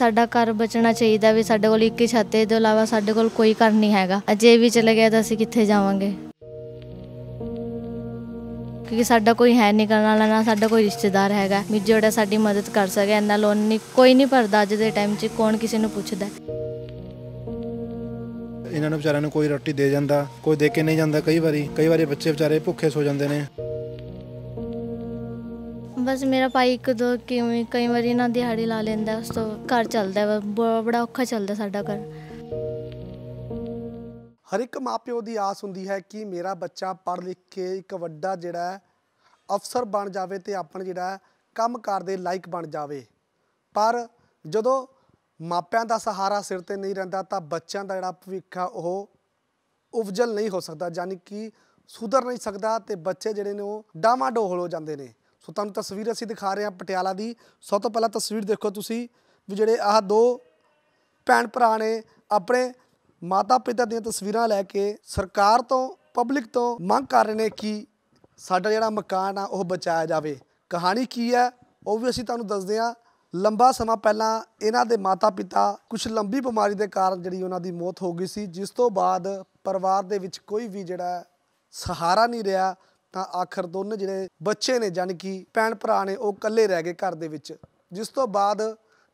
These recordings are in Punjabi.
ਸਾਡਾ ਘਰ ਬਚਣਾ ਚਾਹੀਦਾ ਵੀ ਸਾਡੇ ਕੋਲ ਇੱਕ ਹੀ ਛੱਤ ਹੈ ਤੋਂ ਇਲਾਵਾ ਸਾਡੇ ਕੋਲ ਕੋਈ ਘਰ ਨਹੀਂ ਹੈਗਾ ਅਜੇ ਵੀ ਚਲੇ ਗਿਆ ਤਾਂ ਅਸੀਂ ਕਿੱਥੇ ਜਾਵਾਂਗੇ ਕਿਉਂਕਿ ਸਾਡਾ ਕੋਈ ਹੈ ਨਹੀਂ ਕਰਨ ਵਾਲਾ ਨਾ ਸਾਡਾ ਕੋਈ ਰਿਸ਼ਤੇਦਾਰ ਹੈਗਾ ਵੀ ਜਿਹੜਾ ਸਾਡੀ ਮਦਦ ਕਰ ਸਕੇ ਇੰਨਾ ਲੋਨ ਨਹੀਂ ਕੋਈ ਨਹੀਂ ਭਰਦਾ ਅੱਜ ਦੇ ਟਾਈਮ 'ਚ ਕੌਣ ਕਿਸੇ ਨੂੰ ਪੁੱਛਦਾ ਇਹਨਾਂ ਨੂੰ ਵਿਚਾਰਿਆਂ ਨੂੰ ਕੋਈ ਰੋਟੀ ਦੇ ਜਾਂਦਾ ਕੋਈ ਦੇ ਕੇ ਨਹੀਂ ਜਾਂਦਾ ਕਈ ਵਾਰੀ ਕਈ ਵਾਰੀ ਬੱਚੇ ਵਿਚਾਰੇ ਭੁੱਖੇ ਸੋ ਜਾਂਦੇ ਨੇ ਬਸ ਮੇਰਾ ਭਾਈ ਇੱਕ ਦੋ ਕਿਵੇਂ ਕਈ ਵਾਰੀ ਨਾ ਦਿਹਾੜੀ ਲਾ ਲੈਂਦਾ ਉਸ ਤੋਂ ਘਰ ਚੱਲਦਾ ਬੜਾ ਔਖਾ ਚੱਲਦਾ ਸਾਡਾ ਘਰ ਹਰ ਇੱਕ ਮਾਪਿਓ ਦੀ ਆਸ ਹੁੰਦੀ ਹੈ ਕਿ ਮੇਰਾ ਬੱਚਾ ਪੜ੍ਹ ਲਿਖ ਕੇ ਇੱਕ ਵੱਡਾ ਜਿਹੜਾ ਅਫਸਰ ਬਣ ਜਾਵੇ ਤੇ ਆਪਣਾ ਜਿਹੜਾ ਕੰਮ ਕਰਦੇ ਲਾਇਕ ਬਣ ਜਾਵੇ ਪਰ ਜਦੋਂ ਮਾਪਿਆਂ ਦਾ ਸਹਾਰਾ ਸਿਰ ਤੇ ਨਹੀਂ ਰਹਿੰਦਾ ਤਾਂ ਬੱਚਿਆਂ ਦਾ ਜਿਹੜਾ ਭਵਿੱਖ ਆ ਉਹ ਉਪਜਲ ਨਹੀਂ ਹੋ ਸਕਦਾ ਯਾਨੀ ਕਿ ਸੁਧਰ ਨਹੀਂ ਸਕਦਾ ਤੇ ਬੱਚੇ ਜਿਹੜੇ ਨੇ ਉਹ ਡੋਹਲ ਹੋ ਜਾਂਦੇ ਨੇ ਸੋ ਤੁਹਾਨੂੰ ਤਸਵੀਰ ਅਸੀਂ ਦਿਖਾ ਰਹੇ ਹਾਂ ਪਟਿਆਲਾ ਦੀ ਸਭ ਤੋਂ ਪਹਿਲਾਂ ਤਸਵੀਰ ਦੇਖੋ ਤੁਸੀਂ ਵੀ ਜਿਹੜੇ ਆਹ ਦੋ ਭੈਣ ਭਰਾ ਨੇ ਆਪਣੇ ਮਾਤਾ ਪਿਤਾ ਦੀਆਂ ਤਸਵੀਰਾਂ ਲੈ ਕੇ ਸਰਕਾਰ ਤੋਂ ਪਬਲਿਕ ਤੋਂ ਮੰਗ ਕਰ ਰਹੇ ਨੇ ਕਿ ਸਾਡਾ ਜਿਹੜਾ ਮਕਾਨ ਆ ਉਹ ਬਚਾਇਆ ਜਾਵੇ ਕਹਾਣੀ ਕੀ ਹੈ ਉਹ ਵੀ ਅਸੀਂ ਤੁਹਾਨੂੰ ਦੱਸਦੇ ਹਾਂ ਲੰਬਾ ਸਮਾਂ ਪਹਿਲਾਂ ਇਹਨਾਂ ਦੇ ਮਾਤਾ ਪਿਤਾ ਕੁਝ ਲੰਬੀ ਬਿਮਾਰੀ ਦੇ ਕਾਰਨ ਜਿਹੜੀ ਉਹਨਾਂ ਦੀ ਮੌਤ ਹੋ ਗਈ ਸੀ ਜਿਸ ਤੋਂ ਬਾਅਦ ਪਰਿਵਾਰ ਦੇ ਵਿੱਚ ਕੋਈ ਵੀ ਜਿਹੜਾ ਸਹਾਰਾ ਨਹੀਂ ਰਿਹਾ ਤਾਂ ਆਖਰ ਦੋਨੇ ਜਿਹੜੇ ਬੱਚੇ ਨੇ ਜਾਨ ਕਿ ਭੈਣ ਭਰਾ ਨੇ ਉਹ ਇਕੱਲੇ ਰਹਿ ਗਏ ਘਰ ਦੇ ਵਿੱਚ ਜਿਸ ਤੋਂ ਬਾਅਦ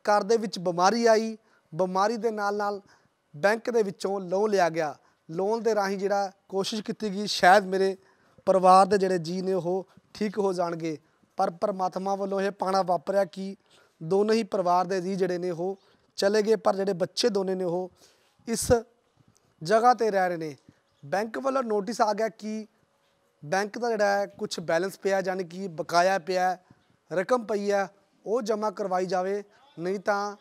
ਘਰ ਦੇ ਵਿੱਚ ਬਿਮਾਰੀ ਆਈ ਬਿਮਾਰੀ ਦੇ ਨਾਲ ਨਾਲ ਬੈਂਕ ਦੇ ਵਿੱਚੋਂ ਲੋਨ ਲਿਆ ਗਿਆ ਲੋਨ ਦੇ ਰਾਹੀਂ ਜਿਹੜਾ ਕੋਸ਼ਿਸ਼ ਕੀਤੀ ਗਈ ਸ਼ਾਇਦ ਮੇਰੇ ਪਰਿਵਾਰ ਦੇ ਜਿਹੜੇ ਜੀ ਨੇ ਉਹ ਠੀਕ ਹੋ ਜਾਣਗੇ ਪਰ ਪਰਮਾਤਮਾ ਵੱਲੋਂ ਇਹ ਪਾਣਾ ਵਾਪਰਿਆ ਕਿ ਦੋਨੇ ਹੀ ਪਰਿਵਾਰ ਦੇ ਜੀ ਜਿਹੜੇ ਨੇ ਉਹ ਚਲੇ ਗਏ ਪਰ ਜਿਹੜੇ ਬੱਚੇ ਦੋਨੇ ਨੇ ਉਹ ਇਸ ਜਗ੍ਹਾ ਤੇ ਰਹਿ ਰਹੇ ਨੇ ਬੈਂਕ ਵੱਲੋਂ ਨੋਟਿਸ ਆ ਗਿਆ ਕਿ ਬੈਂਕ ਦਾ ਜਿਹੜਾ ਹੈ ਕੁਝ ਬੈਲੈਂਸ ਪਿਆ ਜਾਨੀ ਕਿ ਬਕਾਇਆ ਪਿਆ ਰਕਮ ਪਈ ਹੈ ਉਹ ਜਮ੍ਹਾਂ ਕਰਵਾਈ ਜਾਵੇ ਨਹੀਂ ਤਾਂ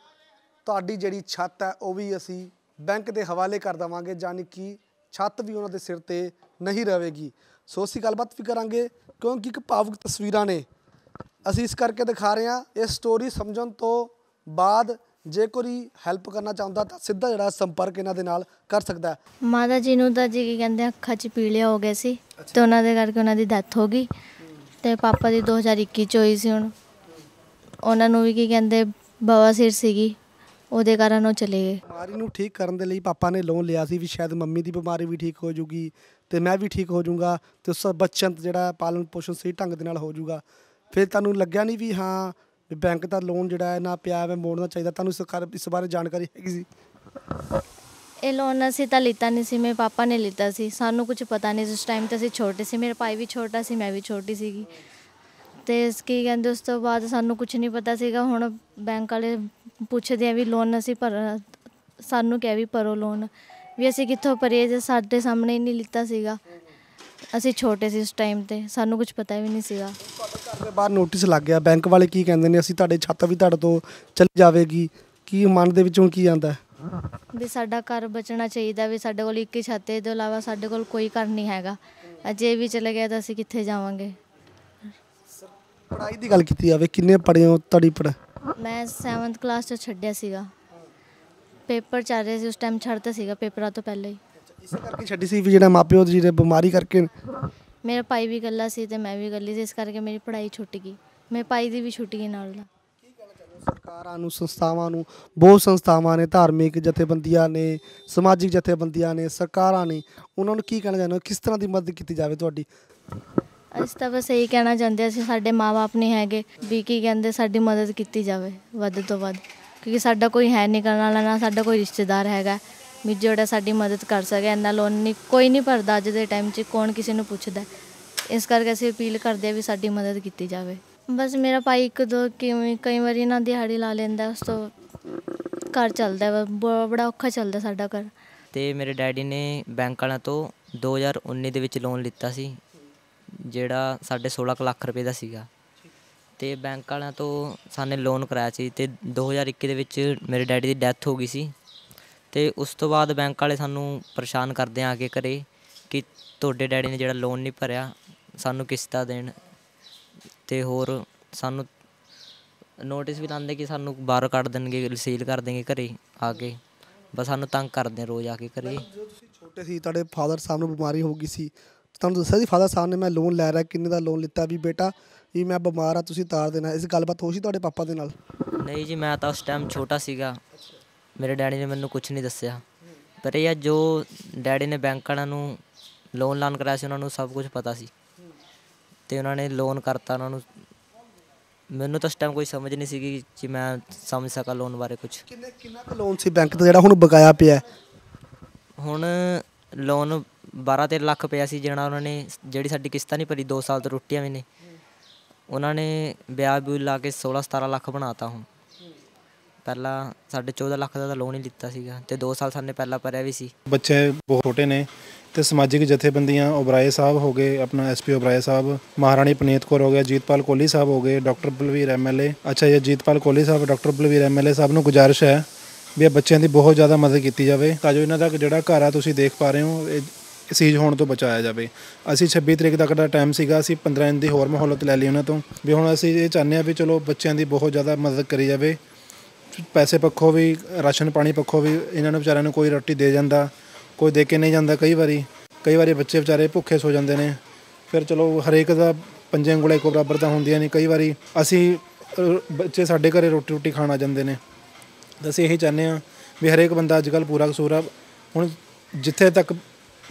ਤੁਹਾਡੀ ਜਿਹੜੀ ਛੱਤ ਹੈ ਉਹ ਵੀ ਅਸੀਂ ਬੈਂਕ ਦੇ ਹਵਾਲੇ ਕਰ ਦਵਾਂਗੇ ਜਾਨੀ ਕਿ ਛੱਤ ਵੀ ਉਹਨਾਂ ਦੇ ਸਿਰ ਤੇ ਨਹੀਂ ਰਹੇਗੀ ਸੋ ਅਸੀਂ ਗੱਲਬਾਤ ਵੀ ਕਰਾਂਗੇ ਕਿਉਂਕਿ ਇੱਕ ਭਾਵਕ ਤਸਵੀਰਾਂ ਨੇ ਅਸੀਂ ਇਸ ਕਰਕੇ ਦਿਖਾ ਰਹੇ ਹਾਂ ਇਹ ਸਟੋਰੀ ਸਮਝਣ ਤੋਂ ਬਾਅਦ ਜੇ ਕੋਈ ਹੈਲਪ ਕਰਨਾ ਚਾਹੁੰਦਾ ਤਾਂ ਸਿੱਧਾ ਜਿਹੜਾ ਸੰਪਰਕ ਇਹਨਾਂ ਦੇ ਨਾਲ ਕਰ ਸਕਦਾ ਹੈ ਮਾਤਾ ਜੀ ਨੂੰ ਤਾਂ ਜੀ ਕੀ ਕਹਿੰਦੇ ਅੱਖਾਂ 'ਚ ਪੀਲਿਆ ਹੋ ਗਿਆ ਸੀ ਤੇ ਉਹਨਾਂ ਦੇ ਕਰਕੇ ਉਹਨਾਂ ਦੀ ਡੈਥ ਹੋ ਗਈ ਤੇ ਪਾਪਾ ਦੀ 2021 ਚ ਹੋਈ ਸੀ ਹੁਣ ਉਹਨਾਂ ਨੂੰ ਵੀ ਕੀ ਕਹਿੰਦੇ ਬਵਾਸੀਰ ਸੀਗੀ ਉਹਦੇ ਕਾਰਨ ਉਹ ਚਲੇ ਗਏ ਬਿਮਾਰੀ ਨੂੰ ਠੀਕ ਕਰਨ ਦੇ ਲਈ ਪਾਪਾ ਨੇ ਲੋਨ ਲਿਆ ਸੀ ਵੀ ਸ਼ਾਇਦ ਮੰਮੀ ਦੀ ਬਿਮਾਰੀ ਵੀ ਠੀਕ ਹੋ ਜੂਗੀ ਤੇ ਮੈਂ ਵੀ ਠੀਕ ਹੋ ਜੂਗਾ ਤੇ ਉਸ ਬੱਚਨ ਜਿਹੜਾ ਪਾਲਣ ਪੋਸ਼ਣ ਸਹੀ ਢੰਗ ਦੇ ਨਾਲ ਹੋ ਜਾਊਗਾ ਫਿਰ ਤੁਹਾਨੂੰ ਲੱਗਿਆ ਨਹੀਂ ਵੀ ਹਾਂ ਵੀ ਬੈਂਕ ਦਾ ਲੋਨ ਜਿਹੜਾ ਹੈ ਨਾ ਪਿਆ ਹੈ ਮੋੜਨਾ ਚਾਹੀਦਾ ਤੁਹਾਨੂੰ ਸਰਕਾਰ ਇਸ ਬਾਰੇ ਜਾਣਕਾਰੀ ਹੈਗੀ ਸੀ ਇਹ ਲੋਨ ਅਸੀਂ ਤਾਂ ਲਿੱਤਾ ਨਹੀਂ ਸੀ ਮੇਰੇ ਪਾਪਾ ਨੇ ਲਿੱਤਾ ਸੀ ਸਾਨੂੰ ਕੁਝ ਪਤਾ ਨਹੀਂ ਉਸ ਟਾਈਮ ਤੇ ਅਸੀਂ ਛੋਟੇ ਸੀ ਮੇਰਾ ਭਾਈ ਵੀ ਛੋਟਾ ਸੀ ਮੈਂ ਵੀ ਛੋਟੀ ਸੀਗੀ ਤੇ ਇਸ ਕੀ ਕਹਿੰਦੇ ਉਸ ਤੋਂ ਬਾਅਦ ਸਾਨੂੰ ਕੁਝ ਨਹੀਂ ਪਤਾ ਸੀਗਾ ਹੁਣ ਬੈਂਕ ਵਾਲੇ ਪੁੱਛਦੇ ਆ ਵੀ ਲੋਨ ਅਸੀਂ ਭਰ ਸਾਨੂੰ ਕਹਿ ਵੀ ਭਰੋ ਲੋਨ ਵੀ ਅਸੀਂ ਕਿੱਥੋਂ ਭਰੀਏ ਜੇ ਸਾਡੇ ਸਾਹਮਣੇ ਹੀ ਨਹੀਂ ਲਿੱਤਾ ਸੀਗਾ ਅਸੀਂ ਛੋਟੇ ਸੀ ਉਸ ਟਾਈਮ ਤੇ ਸਾਨੂੰ ਕੁਝ ਪਤਾ ਵੀ ਨਹੀਂ ਸੀਗਾ ਘਰ ਦੇ ਬਾਹਰ ਨੋਟਿਸ ਲੱਗ ਗਿਆ ਬੈਂਕ ਵਾਲੇ ਕੀ ਕਹਿੰਦੇ ਨੇ ਅਸੀਂ ਤੁਹਾਡੇ ਛੱਤ ਵੀ ਤੁਹਾਡੇ ਤੋਂ ਚਲੀ ਜਾਵੇਗੀ ਕੀ ਮਨ ਦੇ ਵਿੱਚੋਂ ਕੀ ਆਂਦਾ ਵੀ ਸਾਡਾ ਘਰ ਬਚਣਾ ਚਾਹੀਦਾ ਵੀ ਸਾਡੇ ਕੋਲ ਇੱਕ ਹੀ ਛੱਤ ਹੈ ਤੋਂ ਇਲਾਵਾ ਸਾਡੇ ਕੋਲ ਕੋਈ ਘਰ ਨਹੀਂ ਹੈਗਾ ਅਜੇ ਵੀ ਚਲੇ ਗਿਆ ਤਾਂ ਅਸੀਂ ਕਿੱਥੇ ਜਾਵਾਂਗੇ ਪੜਾਈ ਦੀ ਗੱਲ ਕੀਤੀ ਜਾਵੇ ਕਿੰਨੇ ਪੜਿਓ ਹੋ ਪੜ ਮੈਂ 7th ਕਲਾਸ ਤੋਂ ਛੱਡਿਆ ਸੀਗਾ ਪੇਪਰ ਚੱਲ ਰਹੇ ਸੀ ਉਸ ਟਾਈਮ ਛੱਡਤਾ ਸੀਗਾ ਪੇਪਰਾਂ ਤੋਂ ਪਹਿਲਾਂ ਹੀ ਇਸੇ ਕਰਕੇ ਛੱਡੀ ਸੀ ਵੀ ਜਿਹੜਾ ਮਾਪਿਓ ਜਿਹੜੇ ਬਿਮਾਰੀ ਕਰਕੇ ਮੇਰਾ ਭਾਈ ਵੀ ਇਕੱਲਾ ਸੀ ਤੇ ਮੈਂ ਵੀ ਇਕੱਲੀ ਸੀ ਇਸ ਕਰਕੇ ਮੇਰੀ ਪੜ੍ਹਾਈ ਛੁੱਟ ਗਈ ਮੇਰੇ ਭਾਈ ਦੀ ਵੀ ਛੁੱਟ ਗਈ ਨਾਲ ਦਾ ਸਰਕਾਰਾਂ ਨੂੰ ਸੰਸਥਾਵਾਂ ਨੂੰ ਬਹੁਤ ਸੰਸਥਾਵਾਂ ਨੇ ਧਾਰਮਿਕ ਜਥੇਬੰਦੀਆਂ ਨੇ ਸਮਾਜਿਕ ਜਥੇਬੰਦੀਆਂ ਨੇ ਸਰਕਾਰਾਂ ਨੇ ਉਹਨਾਂ ਨੂੰ ਕੀ ਕਹਿਣਾ ਚਾਹੁੰਦੇ ਹੋ ਕਿਸ ਤਰ੍ਹਾਂ ਦੀ ਮਦਦ ਕੀਤੀ ਜਾਵੇ ਤੁਹਾਡੀ ਅਸੀਂ ਤਾਂ ਬਸ ਇਹੀ ਕਹਿਣਾ ਚਾਹੁੰਦੇ ਅਸੀਂ ਸਾਡੇ ਮਾਪੇ ਨਹੀਂ ਹੈਗੇ ਵੀ ਕੀ ਕਹਿੰਦੇ ਸਾਡੀ ਮਦਦ ਕੀਤੀ ਜਾਵੇ ਵੱਧ ਤੋਂ ਵੱਧ ਕਿਉਂਕਿ ਸਾਡਾ ਕੋਈ ਹੈ ਨਹੀਂ ਕਰਨ ਵਾਲਾ ਨਾ ਸਾਡਾ ਕੋਈ ਰਿਸ਼ਤੇਦਾਰ ਹੈਗਾ ਵੀ ਜਿਹੜਾ ਸਾਡੀ ਮਦਦ ਕਰ ਸਕੇ ਇੰਨਾ ਲੋਨ ਨਹੀਂ ਕੋਈ ਨਹੀਂ ਭਰਦਾ ਅੱਜ ਦੇ ਟਾਈਮ 'ਚ ਕੌਣ ਕਿਸੇ ਨੂੰ ਪੁੱਛਦਾ ਇਸ ਕਰਕੇ ਅਸੀਂ ਅਪੀਲ ਕਰਦੇ ਆ ਵੀ ਸਾਡੀ ਮਦਦ ਕੀਤੀ ਜਾਵੇ ਬਸ ਮੇਰਾ ਭਾਈ ਇੱਕ ਦੋ ਕਿਵੇਂ ਕਈ ਵਾਰੀ ਨਾ ਦਿਹਾੜੀ ਲਾ ਲੈਂਦਾ ਉਸ ਤੋਂ ਘਰ ਚੱਲਦਾ ਬੜਾ ਔਖਾ ਚੱਲਦਾ ਸਾਡਾ ਘਰ ਤੇ ਮੇਰੇ ਡੈਡੀ ਨੇ ਬੈਂਕ ਵਾਲਿਆਂ ਤੋਂ 2019 ਦੇ ਵਿੱਚ ਲੋਨ ਲਿੱਤਾ ਸੀ ਜਿਹੜਾ 16.5 ਲੱਖ ਰੁਪਏ ਦਾ ਸੀਗਾ ਤੇ ਬੈਂਕ ਵਾਲਿਆਂ ਤੋਂ ਸਾਨੇ ਲੋਨ ਕਰਾਇਆ ਸੀ ਤੇ 2021 ਦੇ ਵਿੱਚ ਮੇਰੇ ਡੈਡੀ ਦੀ ਡੈਥ ਹੋ ਗਈ ਸੀ ਤੇ ਉਸ ਤੋਂ ਬਾਅਦ ਬੈਂਕ ਵਾਲੇ ਸਾਨੂੰ ਪਰੇਸ਼ਾਨ ਕਰਦੇ ਆ ਕੇ ਕਰੇ ਕਿ ਤੁਹਾਡੇ ਡੈਡੀ ਨੇ ਜਿਹੜਾ ਲੋਨ ਨਹੀਂ ਭਰਿਆ ਸਾਨੂੰ ਕਿਸ਼ਤਾਂ ਦੇਣ ਤੇ ਹੋਰ ਸਾਨੂੰ ਨੋਟਿਸ ਵੀ ਲਾਉਂਦੇ ਕਿ ਸਾਨੂੰ ਬਾਹਰ ਕੱਢ ਦੇਣਗੇ ਸੀਲ ਕਰ ਦੇਣਗੇ ਘਰੇ ਆ ਕੇ ਬਸ ਸਾਨੂੰ ਤੰਗ ਕਰਦੇ ਰੋਜ਼ ਆ ਕੇ ਕਰੇ ਜਦੋਂ ਤੁਸੀਂ ਛੋਟੇ ਸੀ ਤੁਹਾਡੇ ਫਾਦਰ ਸਾਹਿਬ ਨੂੰ ਬਿਮਾਰੀ ਹੋ ਗਈ ਸੀ ਤੁਹਾਨੂੰ ਦੱਸਿਆ ਸੀ ਫਾਦਰ ਸਾਹਿਬ ਨੇ ਮੈਂ ਲੋਨ ਲੈ ਰਿਹਾ ਕਿੰਨੇ ਦਾ ਲੋਨ ਲਿੱਤਾ ਵੀ ਬੇਟਾ ਵੀ ਮੈਂ ਬਿਮਾਰ ਆ ਤੁਸੀਂ ਤਾਰ ਦੇਣਾ ਇਸ ਗੱਲਬਾਤ ਹੋਈ ਸੀ ਤੁਹਾਡੇ ਪਾਪਾ ਦੇ ਨਾਲ ਨਹੀਂ ਜੀ ਮੈਂ ਤਾਂ ਉਸ ਟਾਈਮ ਛੋਟਾ ਸੀਗਾ ਮੇਰੇ ਡੈਡੀ ਨੇ ਮੈਨੂੰ ਕੁਝ ਨਹੀਂ ਦੱਸਿਆ ਪਰ ਇਹ ਜੋ ਡੈਡੀ ਨੇ ਬੈਂਕ ਵਾਲਿਆਂ ਨੂੰ ਲੋਨ ਲਾਨ ਕਰਾਇਆ ਸੀ ਉਹਨਾਂ ਨੂੰ ਸਭ ਕੁਝ ਪਤਾ ਸੀ ਤੇ ਉਹਨਾਂ ਨੇ ਲੋਨ ਕਰਤਾ ਉਹਨਾਂ ਨੂੰ ਮੈਨੂੰ ਤਾਂ ਉਸ ਟਾਈਮ ਕੋਈ ਸਮਝ ਨਹੀਂ ਸੀਗੀ ਕਿ ਮੈਂ ਸਮਝ ਸਕਾਂ ਲੋਨ ਬਾਰੇ ਕੁਝ ਕਿੰਨੇ ਕਿੰਨਾ ਕੁ ਲੋਨ ਸੀ ਬੈਂਕ ਦਾ ਜਿਹੜਾ ਹੁਣ ਬਕਾਇਆ ਪਿਆ ਹੁਣ ਲੋਨ 12-13 ਲੱਖ ਪਿਆ ਸੀ ਜਿਹੜਾ ਉਹਨਾਂ ਨੇ ਜਿਹੜੀ ਸਾਡੀ ਕਿਸ਼ਤਾਂ ਨਹੀਂ ਭਰੀ 2 ਸਾਲ ਤੋਂ ਰੁੱਟੀਆਂ ਵੀ ਨੇ ਉਹਨਾਂ ਨੇ ਵਿਆਹ ਵੀ ਲਾ ਕੇ 16-17 ਲੱਖ ਬਣਾਤਾ ਹੁਣ ਪਹਿਲਾਂ ਸਾਡੇ 14 ਲੱਖ ਦਾ ਤਾਂ ਲੋਨ ਹੀ ਲਿੱਤਾ ਸੀਗਾ ਤੇ 2 ਸਾਲ ਸਾਨੇ ਪਹਿਲਾਂ ਪਰਿਆ ਵੀ ਸੀ ਬੱਚੇ ਬਹੁਤ ਛੋਟੇ ਨੇ ਤੇ ਸਮਾਜਿਕ ਜਥੇਬੰਦੀਆਂ ਉਬਰਾਏ ਸਾਹਿਬ ਹੋ ਗਏ ਆਪਣਾ ਐਸਪੀ ਉਬਰਾਏ ਸਾਹਿਬ ਮਹਾਰਾਣੀ ਪਨੀਤ ਕੌਰ ਹੋ ਗਿਆ ਜੀਤਪਾਲ ਕੋਲੀ ਸਾਹਿਬ ਹੋ ਗਏ ਡਾਕਟਰ ਬਲਵੀਰ ਐਮਐਲਏ ਅੱਛਾ ਇਹ ਜੀਤਪਾਲ ਕੋਲੀ ਸਾਹਿਬ ਡਾਕਟਰ ਬਲਵੀਰ ਐਮਐਲਏ ਸਾਹਿਬ ਨੂੰ ਗੁਜਾਰਿਸ਼ ਹੈ ਵੀ ਇਹ ਬੱਚਿਆਂ ਦੀ ਬਹੁਤ ਜ਼ਿਆਦਾ ਮਦਦ ਕੀਤੀ ਜਾਵੇ ਤਾਂ ਜੋ ਇਹਨਾਂ ਦਾ ਜਿਹੜਾ ਘਰ ਆ ਤੁਸੀਂ ਦੇਖ ਪਾ ਰਹੇ ਹੋ ਇਹ ਸੀਜ ਹੋਣ ਤੋਂ ਬਚਾਇਆ ਜਾਵੇ ਅਸੀਂ 26 ਤਰੀਕ ਤੱਕ ਦਾ ਟਾਈਮ ਸੀਗਾ ਅਸੀਂ 15 ਦਿਨ ਦੀ ਹੋਰ ਮਹੌਲਤ ਲੈ ਲਈ ਉਹਨਾਂ ਤੋਂ ਵੀ ਹੁਣ ਅਸੀਂ ਇਹ ਚਾਹੁੰਦੇ ਆ ਵੀ ਚਲੋ ਬੱਚਿਆਂ ਦੀ ਬਹੁਤ ਜ਼ਿਆਦਾ ਮਦਦ ਕਰੀ ਜਾਵੇ ਪੈਸੇ ਪੱਖੋਂ ਵੀ ਰਾਸ਼ਨ ਪਾਣੀ ਪੱਖੋਂ ਵੀ ਇਹਨਾਂ ਨੂੰ ਵਿਚਾਰਿਆਂ ਨੂੰ ਕੋਈ ਰੋਟੀ ਦੇ ਜਾਂਦਾ ਕੋਈ ਦੇ ਕੇ ਨਹੀਂ ਜਾਂਦਾ ਕਈ ਵਾਰੀ ਕਈ ਵਾਰੀ ਬੱਚੇ ਵਿਚਾਰੇ ਭੁੱਖੇ ਸੋ ਜਾਂਦੇ ਨੇ ਫਿਰ ਚਲੋ ਹਰੇਕ ਦਾ ਪੰਜੇ ਅੰਗੁਲੇ ਕੋ ਬਰਾਬਰ ਤਾਂ ਹੁੰਦੀਆਂ ਨਹੀਂ ਕਈ ਵਾਰੀ ਅਸੀਂ ਬੱਚੇ ਸਾਡੇ ਘਰੇ ਰੋਟੀ ਰੋਟੀ ਖਾਣ ਆ ਜਾਂਦੇ ਨੇ ਤਾਂ ਅਸੀਂ ਇਹੀ ਚਾਹੁੰਦੇ ਆ ਵੀ ਹਰੇਕ ਬੰਦਾ ਅੱਜ ਕੱਲ ਪੂਰਾ ਕਸੂਰ ਆ ਹੁਣ ਜਿੱਥੇ ਤੱਕ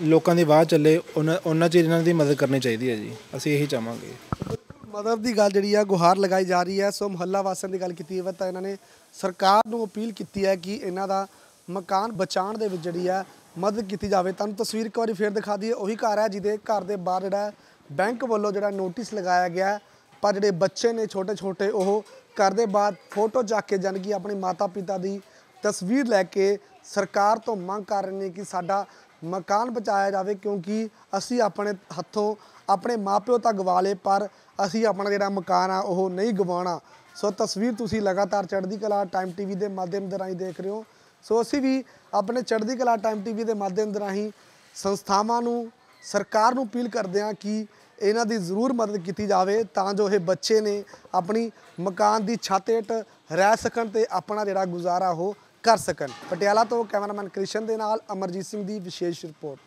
ਲੋਕਾਂ ਦੀ ਬਾਤ ਚੱਲੇ ਉਹਨਾਂ ਉਹਨਾਂ ਚੀਜ਼ਾਂ ਇਹਨਾਂ ਦੀ ਮਦਦ ਕਰਨੀ ਚਾਹੀਦੀ ਹੈ ਜੀ ਅਸੀਂ ਇਹੀ ਚਾਹਾਂਗੇ ਮਦਦ ਦੀ ਗੱਲ ਜਿਹੜੀ ਆ ਗੁਹਾਰ ਲਗਾਈ ਜਾ ਰਹੀ ਹੈ ਸੋ ਮਹੱਲਾ ਵਾਸੀਆਂ ਦੀ ਗੱਲ ਕੀਤੀ ਹੈ ਤਾਂ ਇਹਨਾਂ ਨੇ ਸਰਕਾਰ ਨੂੰ ਅਪੀਲ ਕੀਤੀ ਹੈ ਕਿ ਇਹਨਾਂ ਦਾ ਮਕਾਨ ਬਚਾਉਣ ਦੇ ਵਿੱਚ ਜਿਹੜੀ ਆ ਮਦਦ ਕੀਤੀ ਜਾਵੇ ਤੁਹਾਨੂੰ ਤਸਵੀਰ ਇੱਕ ਵਾਰੀ ਫੇਰ ਦਿਖਾ ਦਈਏ ਉਹੀ ਘਰ ਹੈ ਜਿਹਦੇ ਘਰ ਦੇ ਬਾਹਰ ਜਿਹੜਾ ਬੈਂਕ ਵੱਲੋਂ ਜਿਹੜਾ ਨੋਟਿਸ ਲਗਾਇਆ ਗਿਆ ਪਰ ਜਿਹੜੇ ਬੱਚੇ ਨੇ ਛੋਟੇ ਛੋਟੇ ਉਹ ਘਰ ਦੇ ਬਾਅਦ ਫੋਟੋ ਚੱਕ ਕੇ ਕੀ ਆਪਣੇ ਮਾਤਾ ਪਿਤਾ ਦੀ ਤਸਵੀਰ ਲੈ ਕੇ ਸਰਕਾਰ ਤੋਂ ਮੰਗ ਕਰ ਰਹੇ ਨੇ ਕਿ ਸਾਡਾ ਮਕਾਨ ਬਚਾਇਆ ਜਾਵੇ ਕਿਉਂਕਿ ਅਸੀਂ ਆਪਣੇ ਹੱਥੋਂ ਆਪਣੇ ਮਾਪਿਓ ਤਾਂ ਗਵਾ ਲੇ ਪਰ ਅਸੀਂ ਆਪਣਾ ਜਿਹੜਾ ਮਕਾਨ ਆ ਉਹ ਨਹੀਂ ਗਵਾਣਾ ਸੋ ਤਸਵੀਰ ਤੁਸੀਂ ਲਗਾਤਾਰ ਚੜ੍ਹਦੀ ਕਲਾ ਟਾਈਮ ਟੀਵੀ ਦੇ ਮਾਧਿਅਮ ਦੇ ਰਾਹੀਂ ਦੇਖ ਰਹੇ ਹੋ ਸੋ ਅਸੀਂ ਵੀ ਆਪਣੇ ਚੜ੍ਹਦੀ ਕਲਾ ਟਾਈਮ ਟੀਵੀ ਦੇ ਮਾਧਿਅਮ ਦੇ ਰਾਹੀਂ ਸੰਸਥਾਵਾਂ ਨੂੰ ਸਰਕਾਰ ਨੂੰ ਅਪੀਲ ਕਰਦੇ ਹਾਂ ਕਿ ਇਹਨਾਂ ਦੀ ਜ਼ਰੂਰ ਮਦਦ ਕੀਤੀ ਜਾਵੇ ਤਾਂ ਜੋ ਇਹ ਬੱਚੇ ਨੇ ਆਪਣੀ ਮਕਾਨ ਦੀ ਛੱਤ ਹੇਠ ਰਹਿ ਸਕਣ ਤੇ ਆਪਣਾ ਜਿਹੜਾ ਗੁਜ਼ਾਰਾ ਹੋ ਕਰ ਸਕਣ ਪਟਿਆਲਾ ਤੋਂ ਕੈਮਰਾਮੈਨ ਕ੍ਰਿਸ਼ਨ ਦੇ ਨਾਲ ਅਮਰਜੀਤ ਸਿੰਘ ਦੀ ਵਿਸ਼ੇਸ਼ ਰਿਪੋਰਟ